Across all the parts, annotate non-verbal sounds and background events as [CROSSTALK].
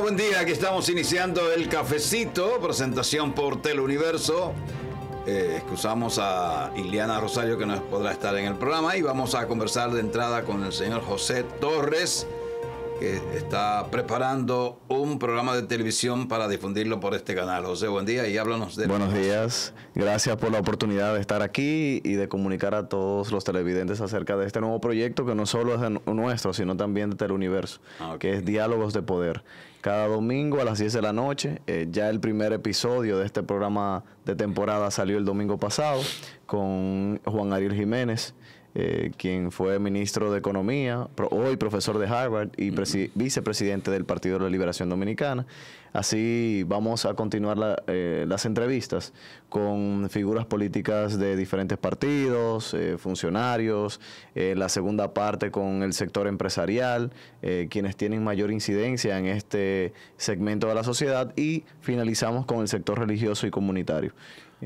buen día. Aquí estamos iniciando el cafecito, presentación por TELUNIVERSO. Eh, excusamos a Iliana Rosario que no podrá estar en el programa y vamos a conversar de entrada con el señor José Torres que está preparando un programa de televisión para difundirlo por este canal. José, buen día y háblanos de... Buenos días, gracias por la oportunidad de estar aquí y de comunicar a todos los televidentes acerca de este nuevo proyecto que no solo es nuestro, sino también de Teleuniverso, ah, que es Diálogos de Poder. Cada domingo a las 10 de la noche, eh, ya el primer episodio de este programa de temporada salió el domingo pasado con Juan Ariel Jiménez eh, quien fue ministro de Economía, hoy profesor de Harvard y vicepresidente del Partido de la Liberación Dominicana. Así vamos a continuar eh, las entrevistas con figuras políticas de diferentes partidos, eh, funcionarios, eh, la segunda parte con el sector empresarial, quienes tienen mayor incidencia en este segmento de la sociedad y finalizamos con el sector religioso y comunitario.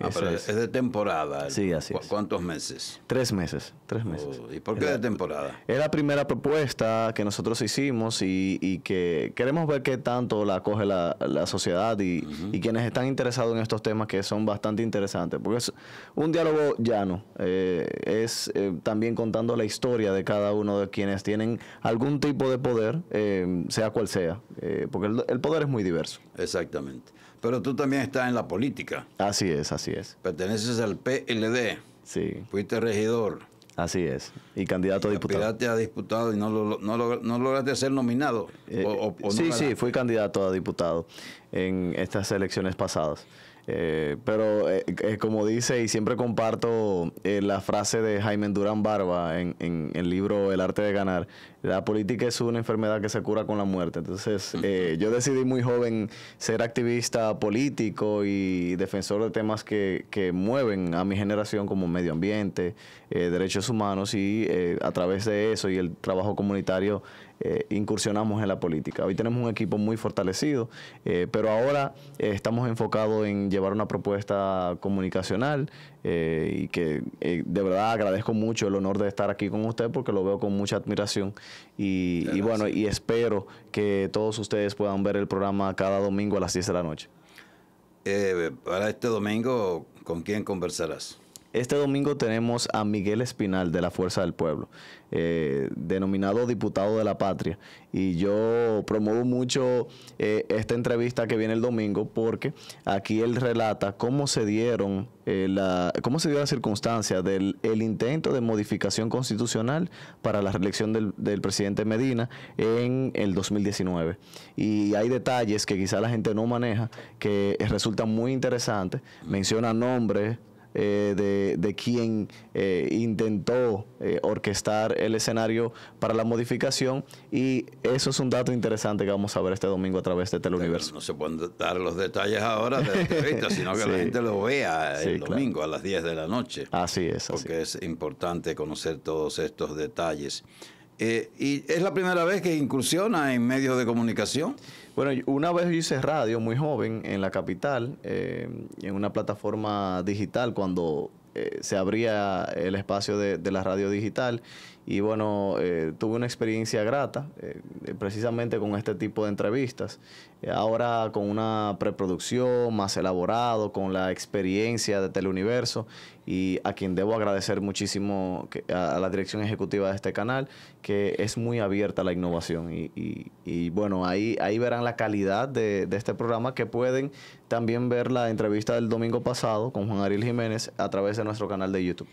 Ah, es. de temporada. Sí, así es. ¿Cuántos meses? Tres meses, tres meses. Oh, ¿Y por qué de temporada? Es la primera propuesta que nosotros hicimos y, que queremos ver qué tanto la acoge la, sociedad y, quienes están interesados en estos temas que son bastante interesantes. Porque es un diálogo llano, eh, es eh, también contando la historia de cada uno de quienes tienen algún tipo de poder, eh, sea cual sea, porque el poder es muy diverso. Exactamente. Pero tú también estás en la política. Así es, así es. Perteneces al PLD. Sí. Fuiste regidor. Así es. Y candidato a diputado. Candidato a diputado y no, lograste ser nominado. Eh, sí, sí, fui candidato a diputado en estas elecciones pasadas. Eh, pero eh, eh, como dice, y siempre comparto la frase de Jaime Durán Barba en, el libro El arte de ganar, la política es una enfermedad que se cura con la muerte. Entonces yo decidí muy joven ser activista político y defensor de temas que, que mueven a mi generación como medio ambiente, derechos humanos y a través de eso y el trabajo comunitario eh, incursionamos en la política. Hoy tenemos un equipo muy fortalecido, eh, pero ahora eh, estamos enfocados en llevar una propuesta comunicacional y que de verdad agradezco mucho el honor de estar aquí con usted porque lo veo con mucha admiración y, y bueno, y espero que todos ustedes puedan ver el programa cada domingo a las 10 de la noche. para este domingo, ¿con quién conversarás? Este domingo tenemos a Miguel Espinal de la Fuerza del Pueblo, eh, denominado diputado de la patria. Y yo promuevo mucho eh, esta entrevista que viene el domingo porque aquí él relata cómo se dieron eh, la, cómo se dio la circunstancia del el intento de modificación constitucional para la reelección del, del presidente Medina en el 2019. Y hay detalles que quizá la gente no maneja que resultan muy interesantes. Menciona nombres eh, de, quien eh, intentó eh, orquestar el escenario para la modificación y eso es un dato interesante que vamos a ver este domingo a través de Teleuniverso. No se pueden dar los detalles ahora [LAUGHS] sino que la gente lo vea el domingo a las 10 de la noche. Así es. Así porque es. importante conocer todos estos detalles. ¿Y es la primera vez que incursiona en medios de comunicación? Bueno, una vez hice radio muy joven en la capital, eh, en una plataforma digital, cuando eh, se abría el espacio de, la radio digital y bueno, eh, tuve una experiencia grata eh, precisamente con este tipo de entrevistas. Ahora con una preproducción más elaborado, con la experiencia de Teleuniverso y a quien debo agradecer muchísimo a, la dirección ejecutiva de este canal, que es muy abierta a la innovación y, bueno, ahí, ahí verán la calidad de, de este programa que pueden también ver la entrevista del domingo pasado con Juan Ariel Jiménez a través de nuestro canal de YouTube.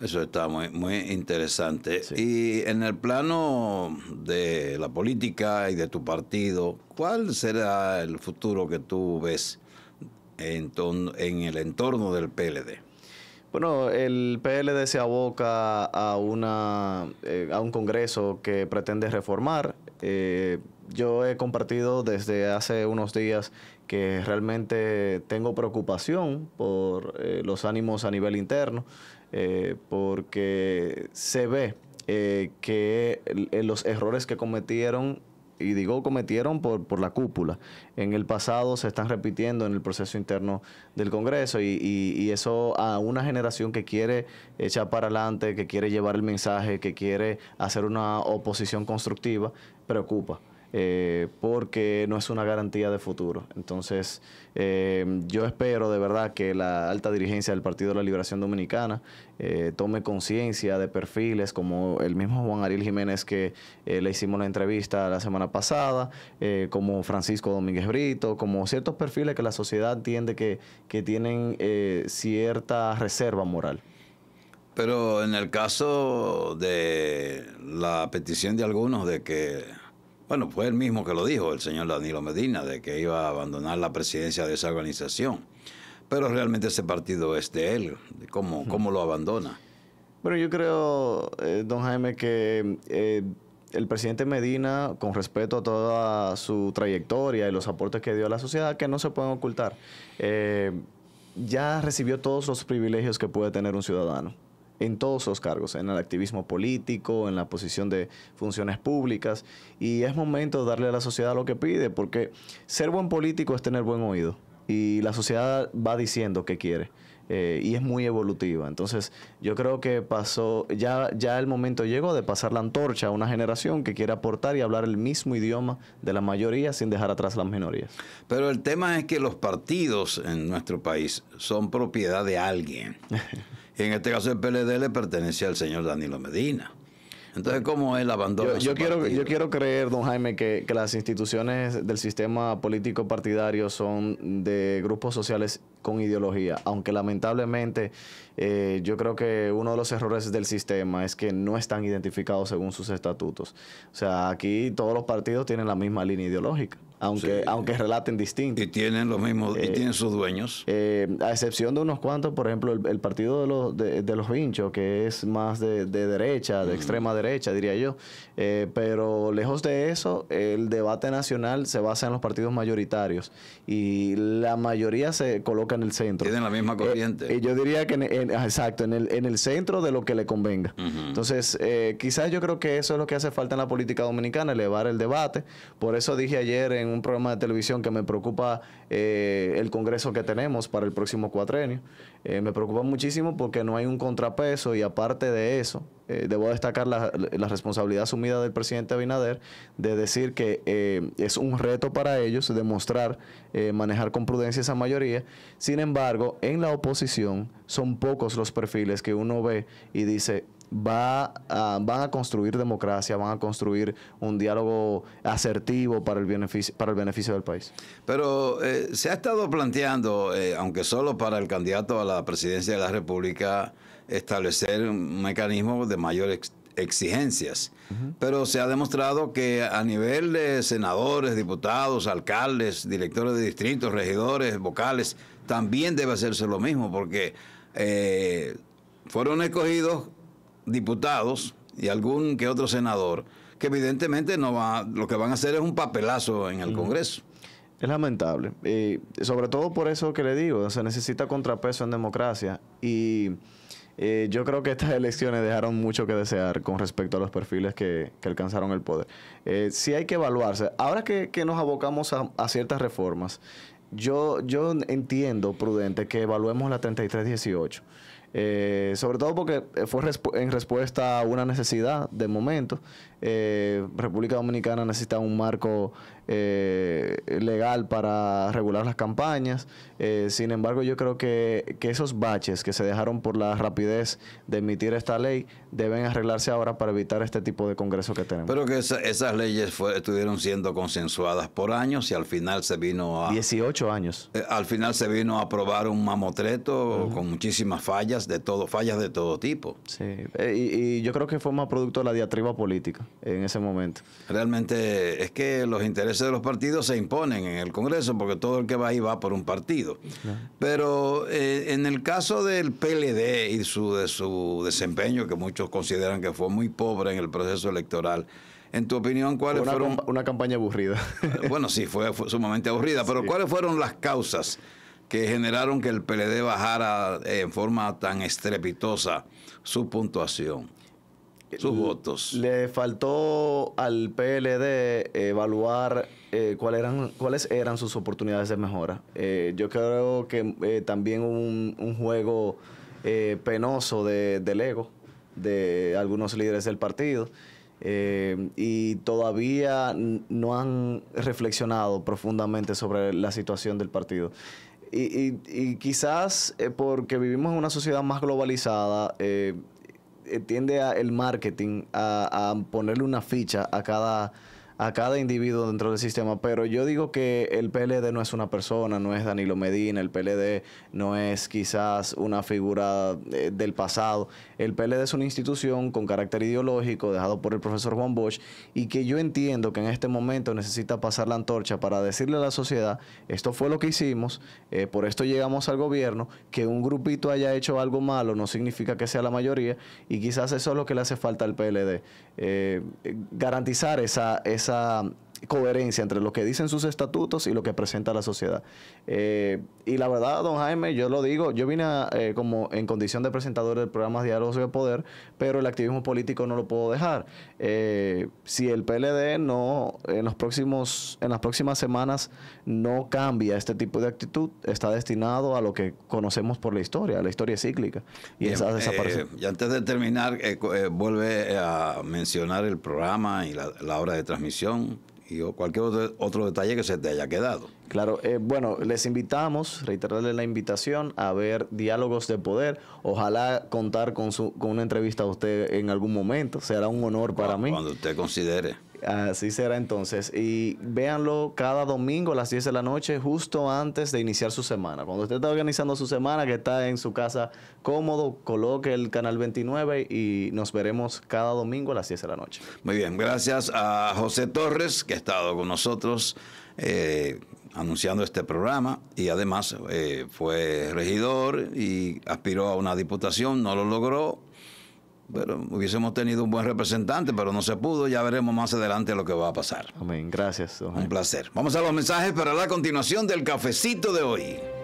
Eso está muy, muy interesante. Y en el plano de la política y de tu partido, ¿cuál será el futuro que tú ves en el entorno del PLD? Bueno, el PLD se aboca a, una, eh, a un Congreso que pretende reformar. Eh, yo he compartido desde hace unos días que realmente tengo preocupación por eh, los ánimos a nivel interno, porque se ve que los errores que cometieron y digo cometieron por, por la cúpula. En el pasado se están repitiendo en el proceso interno del Congreso y, y, y eso a una generación que quiere echar para adelante, que quiere llevar el mensaje, que quiere hacer una oposición constructiva, preocupa. Eh, porque no es una garantía de futuro. Entonces, eh, yo espero de verdad que la alta dirigencia del Partido de la Liberación Dominicana eh, tome conciencia de perfiles como el mismo Juan Ariel Jiménez que le hicimos la entrevista la semana pasada, como Francisco Domínguez Brito, como ciertos perfiles que la sociedad entiende que, que tienen cierta reserva moral. Pero en el caso de la petición de algunos de que bueno, fue el mismo que lo dijo el señor Danilo Medina, de que iba a abandonar la presidencia de esa organización. Pero realmente ese partido es de él, cómo, lo abandona. Bueno, yo creo, eh, don Jaime, que eh, el presidente Medina, con respeto a toda su trayectoria y los aportes que dio a la sociedad, que no se pueden ocultar, eh, ya recibió todos los privilegios que puede tener un ciudadano en todos sus cargos, en el activismo político, en la posición de funciones públicas. Y es momento de darle a la sociedad lo que pide, porque ser buen político es tener buen oído. Y la sociedad va diciendo qué quiere. Eh, y es muy evolutiva. Entonces, yo creo que pasó, ya, ya el momento llegó de pasar la antorcha a una generación que quiere aportar y hablar el mismo idioma de la mayoría sin dejar atrás las minorías. Pero el tema es que los partidos en nuestro país son propiedad de alguien. [LAUGHS] en este caso el PLD le pertenecía al señor Danilo Medina. Entonces, ¿cómo él abandona yo, yo quiero Yo quiero creer, don Jaime, que, que, las instituciones del sistema político partidario son de grupos sociales con ideología, aunque lamentablemente eh, yo creo que uno de los errores del sistema es que no están identificados según sus estatutos. O sea, aquí todos los partidos tienen la misma línea ideológica, aunque, aunque relaten distinto. Y tienen los mismos, y eh, tienen sus dueños. Eh, a excepción de unos cuantos, por ejemplo, el, partido de los, de, vinchos, que es más de, derecha, de extrema derecha, diría yo. pero lejos de eso, el debate nacional se basa en los partidos mayoritarios y la mayoría se coloca en el centro. Tienen la misma eh, corriente. y yo diría que, en, ah, exacto, en el, en el centro de lo que le convenga. Entonces, eh, quizás yo creo que eso es lo que hace falta en la política dominicana, elevar el debate. Por eso dije ayer en un programa de televisión que me preocupa eh, el Congreso que tenemos para el próximo cuatrenio. me preocupa muchísimo porque no hay un contrapeso y aparte de eso, eh, debo destacar la, responsabilidad asumida del presidente Abinader de decir que eh, es un reto para ellos demostrar eh, manejar con prudencia esa mayoría. Sin embargo, en la oposición son pocos los perfiles que uno ve y dice, va van a construir democracia, van a construir un diálogo asertivo para el beneficio, para el beneficio del país. Pero se ha estado planteando, aunque solo para el candidato a la presidencia de la República, establecer un mecanismo de mayores exigencias. Pero se ha demostrado que a nivel de senadores, diputados, alcaldes, directores de distritos, regidores, vocales, también debe hacerse lo mismo, porque eh, fueron escogidos diputados y algún que otro senador, que evidentemente no va, lo que van a hacer es un papelazo en el Congreso. Es lamentable. Y sobre todo por eso que le digo, se necesita contrapeso en democracia. Y eh, yo creo que estas elecciones dejaron mucho que desear con respecto a los perfiles que, alcanzaron el poder. Eh, sí hay que evaluarse. Ahora que, nos abocamos a, ciertas reformas, yo, yo entiendo prudente que evaluemos la 3318 eh, sobre todo porque fue en respuesta a una necesidad de momento. Eh, República Dominicana necesita un marco eh, legal para regular las campañas. sin embargo, yo creo que, esos baches que se dejaron por la rapidez de emitir esta ley deben arreglarse ahora para evitar este tipo de congreso que tenemos. Pero que esas leyes estuvieron siendo consensuadas por años y al final se vino a... 18 años. al final se vino a aprobar un mamotreto con muchísimas fallas de todo, fallas de todo tipo. Sí, eh, y, yo creo que fue más producto de la diatriba política en ese momento. Realmente es que los intereses de los partidos se imponen en el Congreso porque todo el que va ahí va por un partido. Pero eh, en el caso del PLD y su, de su desempeño, que muchos consideran que fue muy pobre en el proceso electoral, en tu opinión, ¿cuáles una fueron... una campaña aburrida. Bueno, sí, fue, sumamente aburrida, pero ¿cuáles fueron las causas que generaron que el PLD bajara eh, en forma tan estrepitosa su puntuación, sus votos. Le faltó al PLD evaluar eh, eran, cuáles eran sus oportunidades de mejora. Eh, yo creo que también un, un juego penoso de, del ego de algunos líderes del partido. y todavía no han reflexionado profundamente sobre la situación del partido. Y, y, quizás eh, porque vivimos en una sociedad más globalizada, eh, eh, tiende el marketing a, a ponerle una ficha a cada a cada individuo dentro del sistema, pero yo digo que el PLD no es una persona, no es Danilo Medina, el PLD no es quizás una figura eh, del pasado, el PLD es una institución con carácter ideológico dejado por el profesor Juan Bosch y que yo entiendo que en este momento necesita pasar la antorcha para decirle a la sociedad, esto fue lo que hicimos, eh, por esto llegamos al gobierno, que un grupito haya hecho algo malo no significa que sea la mayoría y quizás eso es lo que le hace falta al PLD, eh, garantizar esa, esa Um. coherencia entre lo que dicen sus estatutos y lo que presenta la sociedad. Eh, y la verdad, don Jaime, yo lo digo, yo vine eh, como en condición de presentador del programa Diálogos de Poder, pero el activismo político no lo puedo dejar. Eh, si el PLD no, en, los próximos, en las próximas semanas no cambia este tipo de actitud, está destinado a lo que conocemos por la historia, la historia cíclica, y desaparece. y antes de terminar, vuelve a mencionar el programa y la, la hora de transmisión y cualquier otro, detalle que se te haya quedado. Claro, eh, bueno, les invitamos, reiterarles la invitación a ver Diálogos de Poder. Ojalá contar con, su, una entrevista a usted en algún momento. Será un honor para mí. Cuando usted considere. Así será entonces. Y véanlo cada domingo a las 10 de la noche, justo antes de iniciar su semana. Cuando usted está organizando su semana, que está en su casa cómodo, coloque el canal 29 y nos veremos cada domingo a las 10 de la noche. Muy bien, gracias a José Torres, que ha estado con nosotros. Eh, anunciando este programa y además eh, fue regidor y aspiró a una diputación, no lo logró, pero hubiésemos tenido un buen representante, pero no se pudo. Ya veremos más adelante lo que va a pasar. Amén. Gracias. Un placer. Vamos a los mensajes para la continuación del cafecito de hoy.